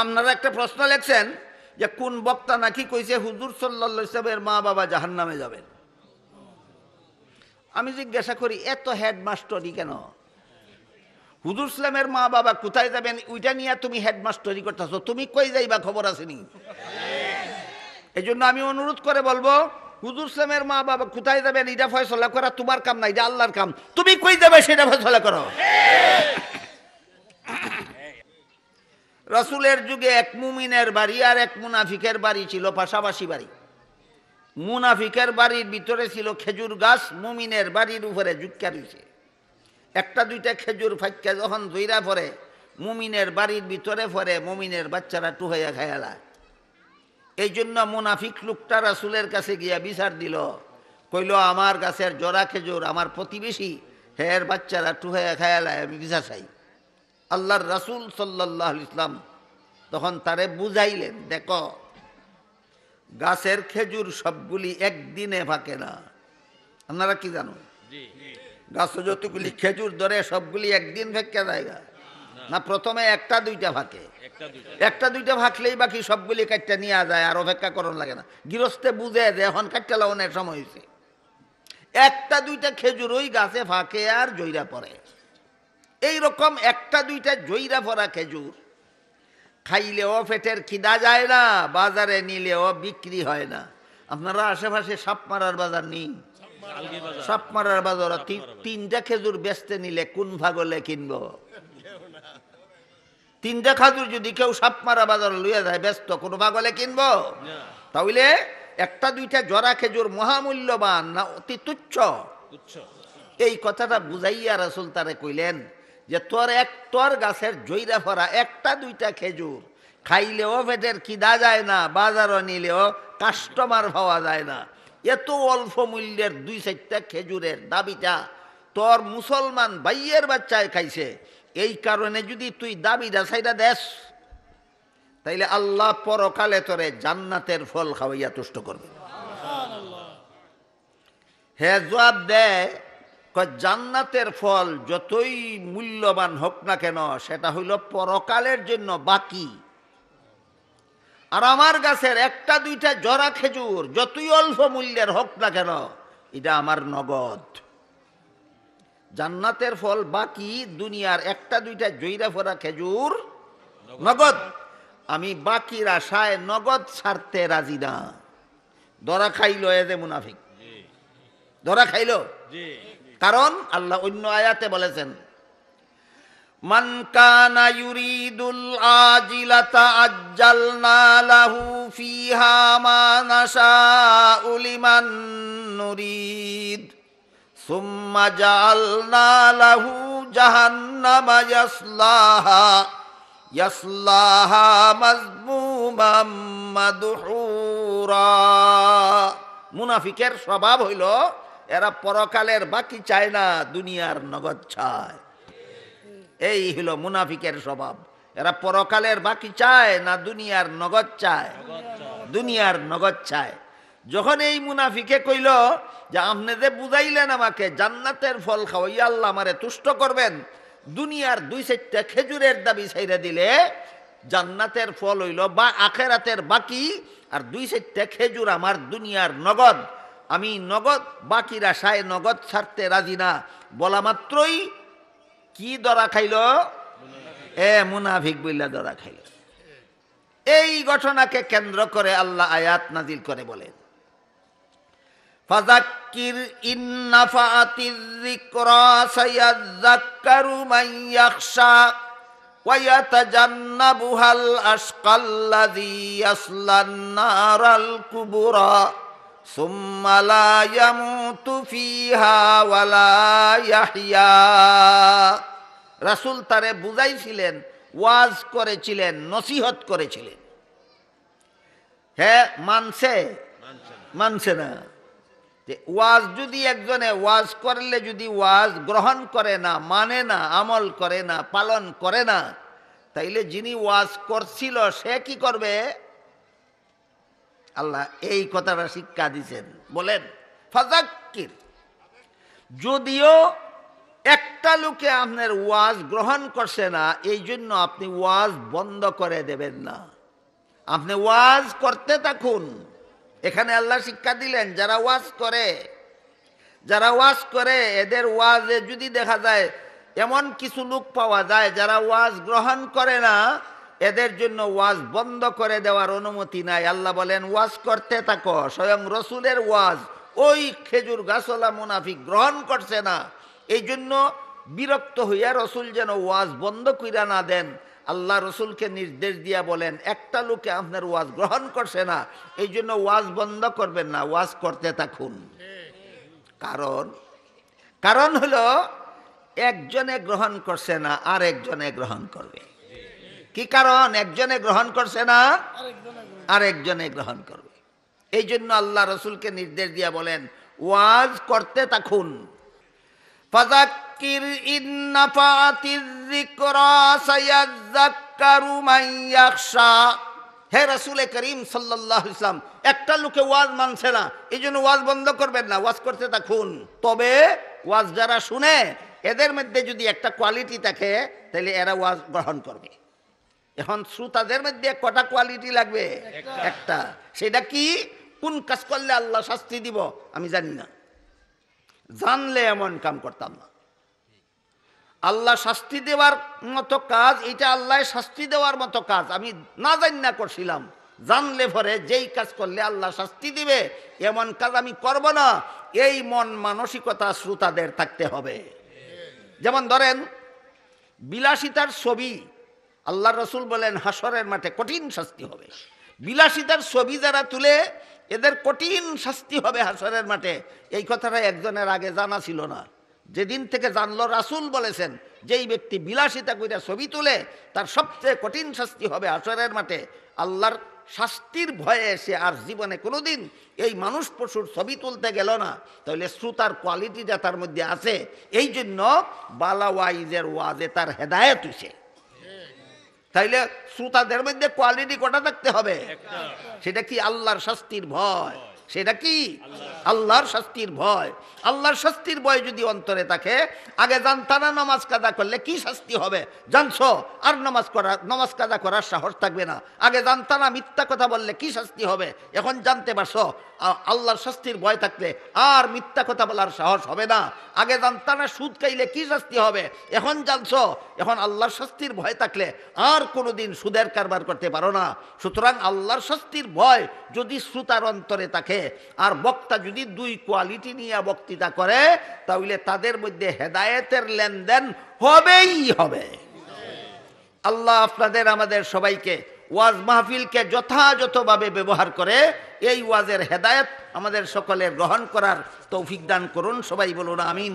আপনারা একটা প্রশ্ন লেখছেন যে কোন বক্তা নাকি কইছে হুজুর সাল্লা সাহেবের মা বাবা জাহান নামে যাবেন আমি জিজ্ঞাসা করি এত হেডমাস্টরি কেন হুজুর ইসলামের মা বাবা কোথায় যাবেন ওইটা নিয়ে তুমি হেডমাস্টরি করতেছ তুমি কই যাইবা খবর আসেনি এই জন্য আমি অনুরোধ করে বলবো হুজুর ইসলামের মা বাবা কোথায় যাবেন এটা ফয়সলা করা তোমার কাম না এটা আল্লাহর কাম তুমি কই যাবে সেটা ফয়সলা করো রাসুলের যুগে এক মুমিনের বাড়ি আর এক মুনাফিকের বাড়ি ছিল পাশাপাশি বাড়ি মুনাফিকের বাড়ির ভিতরে ছিল খেজুর গাছ মুমিনের বাড়ির উপরে জুক্কা রয়েছে একটা দুইটা খেজুর ফাইকা যখন ধৈরা পরে মুমিনের বাড়ির ভিতরে পরে মুমিনের বাচ্চারা টুহাইয়া খায়ালা এই জন্য মুনাফিক লোকটা রাসুলের কাছে গিয়া বিচার দিল কইল আমার গাছের জোড়া খেজুর আমার প্রতিবেশী হের বাচ্চারা টুহাইয়া খায়ালায় আমি বিচার চাই আল্লাহর রাসুল সাল্লাহ ইসলাম তখন তারে বুঝাইলেন দেখো গাছের খেজুর সবগুলি একদিনে ফাঁকে না আপনারা কি জানো গাছ যতগুলি খেজুর ধরে সবগুলি একদিন ফেঁকে যায়গা না প্রথমে একটা দুইটা ফাঁকে একটা দুইটা ফাঁকলেই বাকি সবগুলি কাটটা নিয়ে যায় আর অপেক্ষা করণ লাগে না গৃহস্থে বুঝে যে এখন কাটটা লাগানোর সময় হয়েছে একটা দুইটা খেজুর ওই গাছে ফাঁকে আর জৈরা পড়ে এই রকম একটা দুইটা জৈরা ভরা খেজুর খাইলেও পেটের খিদা যায় না বাজারে নিলেও বিক্রি হয় না আপনারা আশেপাশে সাপ মারার বাজার নেই মারার বাজার তিনটা খেজুর বেচতে নিলে কোন ভাগলে কিনব তিনটা খাজুর যদি কেউ সাপ মারা বাজার লইয়া যায় ব্যস্ত কোনো ভাগলে কিনব তাহলে একটা দুইটা জরা খেজুর মহামূল্যবান না অতি তুচ্ছ এই কথাটা বুঝাইয়া রাসুল তারে কইলেন যে তোর এক তোর গাছের জৈরা ফরা একটা দুইটা খেজুর খাইলেও পেটের কিদা যায় না বাজারও নিলেও কাস্টমার পাওয়া যায় না এত অল্প মূল্যের দুই চারটা খেজুরের দাবিটা তোর মুসলমান বাইয়ের বাচ্চায় খাইছে এই কারণে যদি তুই দাবিটা সাইডা দেশ তাইলে আল্লাহ পরকালে তোরে জান্নাতের ফল খাওয়াইয়া তুষ্ট করবে হ্যাঁ জবাব দেয় জান্নাতের ফল যতই মূল্যবান হোক না কেন সেটা হইল পরকালের জন্য বাকি আর আমার গাছের একটা দুইটা জরা খেজুর যতই অল্প মূল্যের হোক না কেন এটা আমার নগদ জান্নাতের ফল বাকি দুনিয়ার একটা দুইটা জৈরা ফোরা খেজুর নগদ আমি বাকির আশায় নগদ ছাড়তে রাজি না দরা খাইল এ মুনাফিক দরা খাইল কারণ আল্লাহ অন্য আয়াতে বলেছেন মান কানা ইউরিদুল আজিলাতা আজ্জালনা লাহু ফিহা মা নাশাউ লিমান নুরিদ সুম্মা জাআলনা লাহু জাহান্নামা ইয়াসলাহা ইয়াসলাহা মাজমুমাম মাদহুরা মুনাফিকের স্বভাব হইল এরা পরকালের বাকি চায় না দুনিয়ার নগদ চায় এই হল মুনাফিকের স্বভাব এরা পরকালের বাকি চায় না দুনিয়ার নগদ চায় দুনিয়ার নগদ চায় যখন এই মুনাফিকে কইল যে আপনি যে বুঝাইলেন আমাকে জান্নাতের ফল খাওয়াই আল্লাহ আমারে তুষ্ট করবেন দুনিয়ার দুই চারটা খেজুরের দাবি ছাইরে দিলে জান্নাতের ফল হইল বা আখেরাতের বাকি আর দুই চারটা খেজুর আমার দুনিয়ার নগদ আমি নগদ বাকির আশায় নগদ ছাড়তে রাজি না বলা মাত্রই কি ধরা খাইল এ মুনাফিক বইলা ধরা খাইল এই ঘটনাকে কেন্দ্র করে আল্লাহ আয়াত নাজিল করে বলেন ফাজাক্কির ইন্নাফাতির যিকরা সায়াযাক্কারু মান ইয়াখশা ويتجنبها الأشقى الذي يصلى النار الكبرى ثم لا يموت فيها ولا يحيا রাসূল তারে বুঝাইছিলেন ওয়াজ করেছিলেন নসিহত করেছিলেন হ্যাঁ মানছে মানছে না ওয়াজ যদি একজনে ওয়াজ করলে যদি ওয়াজ গ্রহণ করে না মানে না আমল করে না পালন করে না তাইলে যিনি ওয়াজ করছিল সে কি করবে আল্লাহ এই কথাটা শিক্ষা দিচ্ছেন বলেন ফাজাক্কির যদিও একটা লোকে আপনার ওয়াজ গ্রহণ করছে না এই জন্য আপনি ওয়াজ বন্ধ করে দেবেন না আপনি ওয়াজ করতে থাকুন এখানে আল্লাহ শিক্ষা দিলেন যারা ওয়াজ করে যারা ওয়াজ করে এদের ওয়াজে যদি দেখা যায় এমন কিছু লোক পাওয়া যায় যারা ওয়াজ গ্রহণ করে না এদের জন্য ওয়াজ বন্ধ করে দেওয়ার অনুমতি নাই আল্লাহ বলেন ওয়াজ করতে থাকো স্বয়ং রসুলের ওয়াজ ওই খেজুর গাছলা মুনাফিক গ্রহণ করছে না এই জন্য বিরক্ত হইয়া রসুল যেন ওয়াজ বন্ধ কইরা না দেন আল্লাহ রসুলকে নির্দেশ দিয়া বলেন একটা লোকে আপনার ওয়াজ গ্রহণ করছে না এই জন্য ওয়াজ বন্ধ করবেন না ওয়াজ করতে থাকুন কারণ কারণ হলো একজনে গ্রহণ করছে না আর একজনে গ্রহণ করবে কি কারণ একজনে গ্রহণ করছে না আর একজনে গ্রহণ করবে এই জন্য আল্লাহ রসুলকে নির্দেশ দিয়া বলেন ওয়াজ করতে তাকুন ফাজাক্কির ইন্নাফাতির যিকরা সায়াযাক্কারু মান ইয়াখশা হে রসুলে করিম সাল্লাহ ইসলাম একটা লোকে ওয়াজ মানছে না এই জন্য ওয়াজ বন্ধ করবেন না ওয়াজ করতে থাকুন তবে ওয়াজ যারা শুনে এদের মধ্যে যদি একটা কোয়ালিটি থাকে তাহলে এরা ওয়াজ গ্রহণ করবে এখন শ্রোতাদের মধ্যে কটা কোয়ালিটি লাগবে একটা সেটা কি কোন কাজ করলে আল্লাহ শাস্তি দিব আমি জানি না জানলে এমন কাম করতাম না আল্লাহ শাস্তি দেওয়ার মতো কাজ এটা আল্লাহ শাস্তি দেওয়ার মতো কাজ আমি না জানি না করছিলাম জানলে পরে যেই কাজ করলে আল্লাহ শাস্তি দিবে এমন কাজ আমি করব না এই মন মানসিকতা শ্রোতাদের থাকতে হবে যেমন ধরেন বিলাসিতার ছবি আল্লাহ রসুল বলেন হাসরের মাঠে কঠিন শাস্তি হবে বিলাসিতার ছবি যারা তুলে এদের কঠিন শাস্তি হবে হাসরের মাঠে এই কথাটা একজনের আগে জানা ছিল না যেদিন থেকে জানলো রাসুল বলেছেন যেই ব্যক্তি বিলাসিতা কইরা ছবি তুলে তার সবচেয়ে কঠিন শাস্তি হবে হাসরের মাঠে আল্লাহর শাস্তির ভয়ে সে আর জীবনে কোনোদিন এই মানুষ পশুর ছবি তুলতে গেল না তাহলে শ্রুতার কোয়ালিটিটা তার মধ্যে আছে এই জন্য বালা ওয়াইজের ওয়াজে তার হেদায়ত হয়েছে তাইলে শ্রোতাদের মধ্যে কোয়ালিটি কটা থাকতে হবে সেটা কি আল্লাহর শাস্তির ভয় সেটা কি আল্লাহর শাস্তির ভয় আল্লাহর শাস্তির ভয় যদি অন্তরে থাকে আগে জানতানা নামাজ কাদা করলে কি শাস্তি হবে জানছো আর নামাজ করা নামাজ কাদা করার সাহস থাকবে না আগে জানতানা মিথ্যা কথা বললে কি শাস্তি হবে এখন জানতে পারছো আল্লাহর শাস্তির ভয় থাকলে আর মিথ্যা কথা বলার সাহস হবে না আগে জানতানা সুদ খাইলে কি শাস্তি হবে এখন জানছো এখন আল্লাহর শাস্তির ভয় থাকলে আর কোনোদিন সুদের কারবার করতে পারো না সুতরাং আল্লাহর শাস্তির ভয় যদি শ্রোতার অন্তরে থাকে আর বক্তা যদি দুই কোয়ালিটি নিয়ে বক্তৃতা করে তাহলে তাদের মধ্যে হেদায়েতের লেনদেন হবেই হবে আল্লাহ আপনাদের আমাদের সবাইকে ওয়াজ মাহফিলকে যথাযথভাবে ব্যবহার করে এই ওয়াজের হেদায়েত আমাদের সকলে গ্রহণ করার তৌফিক দান করুন সবাই বলুন আমিন